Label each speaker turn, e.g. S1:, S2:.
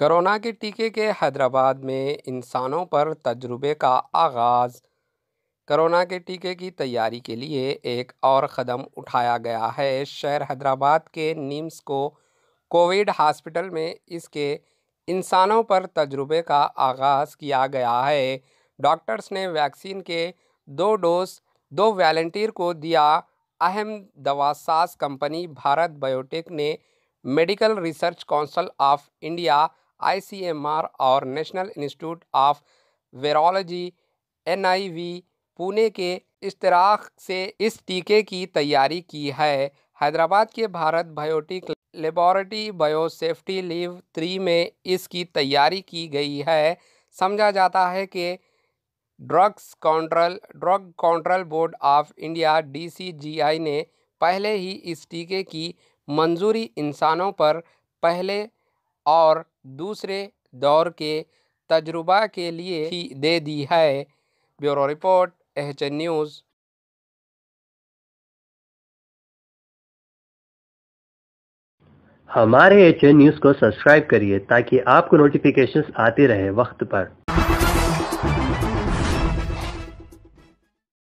S1: corona के टीके के हैदराबाद में इंसानों पर तजुर्बे का आगाज़ कोरोना के टीके की तैयारी के लिए एक और क़दम उठाया गया है शहर हैदराबाद के निम्स को कोविड हॉस्पिटल में इसके इंसानों पर तजुर्बे का आगाज़ किया गया है डॉक्टर्स ने वैक्सीन के दो डोज दो वॉल्टियर को दिया अहम दवासास कंपनी भारत बायोटेक ने medical research council of India ICMR और national institute of virology NIV Pune के इश्तराक से इस टीके की तैयारी की है हैदराबाद के Bharat biotech laboratory biosafety level three में इसकी तैयारी की गई है समझा जाता है कि drugs control drug control board of India DCGI ने पहले ही इस टीके की मंजूरी इंसानों पर पहले और दूसरे दौर के तजुर्बा के लिए ही दे दी है ब्यूरो रिपोर्ट एच न्यूज़ हमारे एच न्यूज़ को सब्सक्राइब करिए ताकि आपको रहे वक्त पर